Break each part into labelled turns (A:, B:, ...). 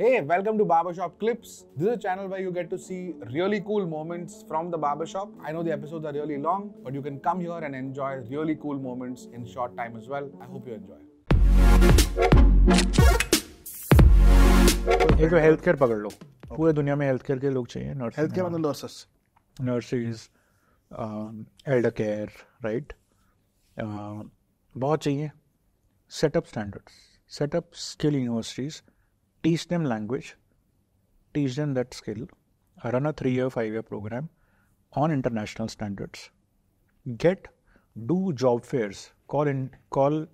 A: Hey, welcome to Barbershop Clips. This is a channel where you get to see really cool moments from the barbershop. I know the episodes are really long, but you can come here and enjoy really cool moments in short time as well. I hope you enjoy. एक तो health care पकड़ लो पूरे दुनिया में health care के लोग चाहिए nurse health care मतलब nurses nurses elder care right बहुत चाहिए सेटअप स्टैंडर्ड्स सेटअप्स के universities teach them language, teach them that skill, run a three year, five year program on international standards. Get, do job fairs, call in, call,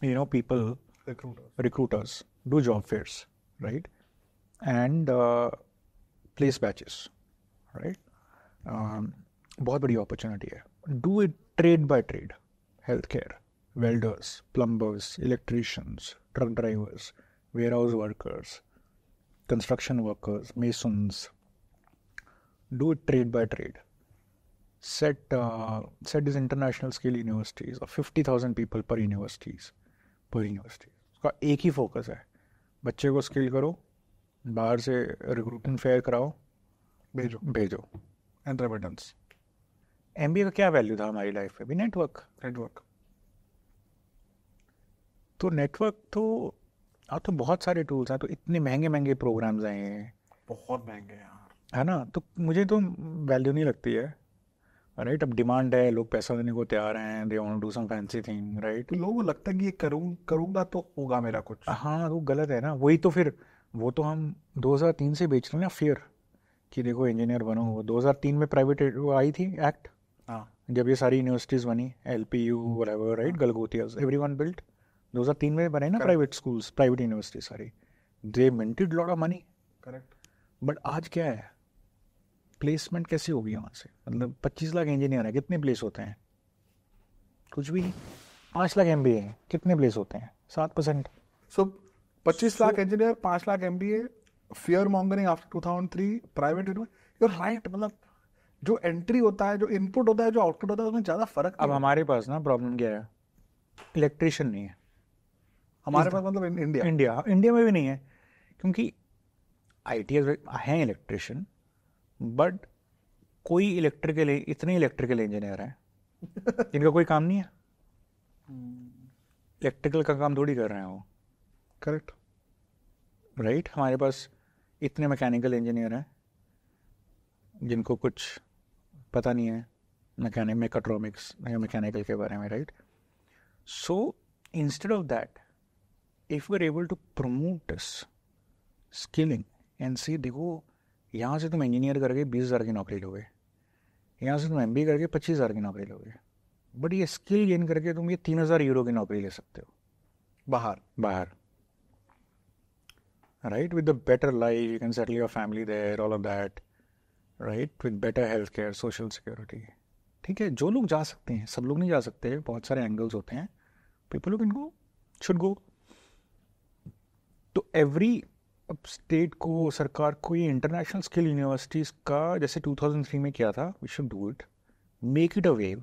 A: you know, people, recruiters, recruiters do job fairs, right? And uh, place batches, right? Um, बहुत बड़ी opportunity है do Do it trade by trade. Healthcare, welders, plumbers, electricians, truck drivers. warehouse workers, construction workers, masons. Do it trade by trade. Set uh, set these international scale universities of 50,000 people per universities per university. उसका एक ही focus है बच्चे को skill करो बाहर से recruitment fair कराओ भेजो भेजो एंड रेमिटेंस एम का क्या वैल्यू था हमारी लाइफ में भी नेटवर्क नेटवर्क तो नेटवर्क तो हाँ तो बहुत सारे टूल्स हैं तो इतने महंगे महंगे प्रोग्राम्स आए हैं बहुत महंगे हैं है ना तो मुझे तो वैल्यू नहीं लगती है राइट अब डिमांड है लोग पैसा देने को तैयार हैं they want do some fancy thing right लोगों को लगता है कि ये करूँ करूँगा तो होगा मेरा कुछ हाँ वो गलत है ना वही तो फिर वो तो हम 2003 से बेच रहे हैं ना फियर कि देखो इंजीनियर बनो वो 2003 में प्राइवेट वो आई थी एक्ट हाँ जब ये सारी यूनिवर्सिटीज़ बनी L P U right Galgotias every one built 2003 में बने ना प्राइवेट स्कूल्स प्राइवेट यूनिवर्सिटी सारी they minted lot of money correct but आज क्या है प्लेसमेंट कैसे होगी वहाँ से मतलब पच्चीस लाख इंजीनियर हैं कितने प्लेस होते हैं कुछ भी पाँच लाख एम बी हैं कितने प्लेस होते हैं सात परसेंट सो पच्चीस लाख इंजीनियर पाँच lakh M B A fear mongering after two thousand three private you're right मतलब जो एंट्री होता है जो इनपुट होता है जो आउटपुट होता है उसमें ज़्यादा फर्क अब हमारे पास ना प्रॉब्लम क्या है इलेक्ट्रिशियन नहीं है हमारे पास मतलब इंडिया इंडिया इंडिया में भी नहीं है क्योंकि आई टी है इलेक्ट्रिशियन बट कोई इलेक्ट्रिकल इतने इलेक्ट्रिकल इंजीनियर हैं जिनका कोई काम नहीं है इलेक्ट्रिकल हम्म। का काम थोड़ी कर रहे हैं वो करेक्ट राइट right? हमारे पास इतने मैकेनिकल इंजीनियर हैं जिनको कुछ पता नहीं है मैकेनिक मेकाट्रॉनिक्स मैकेनिकल के बारे में right so instead of that if you are able to promote skilling and see देखो यहाँ से तुम इंजीनियर करके बीस हज़ार की नौकरी लोगे यहाँ से तुम एम करके पच्चीस हज़ार की नौकरी लोगे बट ये स्किल गेन करके तुम ये तीन हज़ार यूरो की नौकरी ले सकते हो बाहर बाहर right with the better life you can settle your family there all of that right with better health care social security ठीक है जो लोग जा सकते हैं सब लोग नहीं जा सकते बहुत सारे एंगल्स होते हैं पीपल लोग इनको शुड गो तो एवरी स्टेट को सरकार को ये इंटरनेशनल स्किल यूनिवर्सिटीज़ का जैसे 2003 में किया था we should do it make it a wave